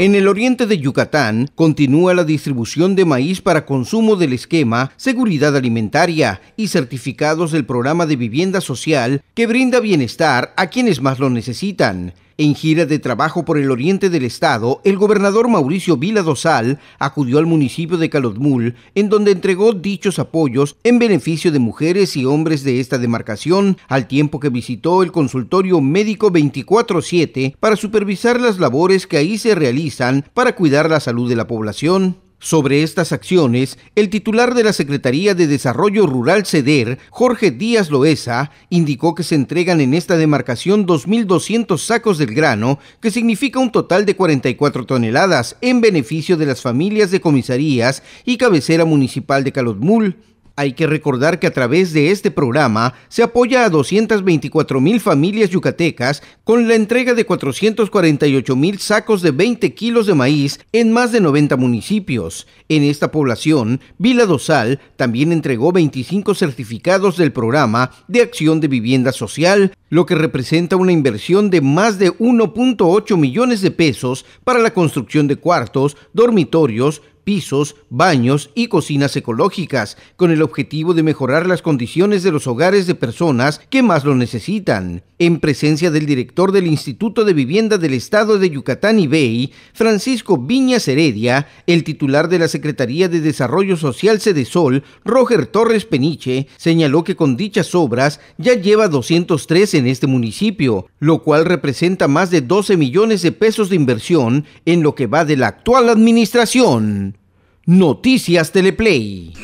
En el oriente de Yucatán continúa la distribución de maíz para consumo del esquema Seguridad Alimentaria y certificados del programa de vivienda social que brinda bienestar a quienes más lo necesitan. En gira de trabajo por el oriente del estado, el gobernador Mauricio Vila Dosal acudió al municipio de Calotmul, en donde entregó dichos apoyos en beneficio de mujeres y hombres de esta demarcación, al tiempo que visitó el consultorio médico 24-7 para supervisar las labores que ahí se realizan para cuidar la salud de la población. Sobre estas acciones, el titular de la Secretaría de Desarrollo Rural CEDER, Jorge Díaz Loesa, indicó que se entregan en esta demarcación 2.200 sacos del grano, que significa un total de 44 toneladas, en beneficio de las familias de comisarías y cabecera municipal de Calotmul. Hay que recordar que a través de este programa se apoya a 224 mil familias yucatecas con la entrega de 448 mil sacos de 20 kilos de maíz en más de 90 municipios. En esta población, Vila Dosal también entregó 25 certificados del programa de acción de vivienda social, lo que representa una inversión de más de 1.8 millones de pesos para la construcción de cuartos, dormitorios, pisos, baños y cocinas ecológicas, con el objetivo de mejorar las condiciones de los hogares de personas que más lo necesitan. En presencia del director del Instituto de Vivienda del Estado de Yucatán y Bay, Francisco Viñas Heredia, el titular de la Secretaría de Desarrollo Social Sol, Roger Torres Peniche, señaló que con dichas obras ya lleva 203 en este municipio, lo cual representa más de 12 millones de pesos de inversión en lo que va de la actual administración. Noticias Teleplay.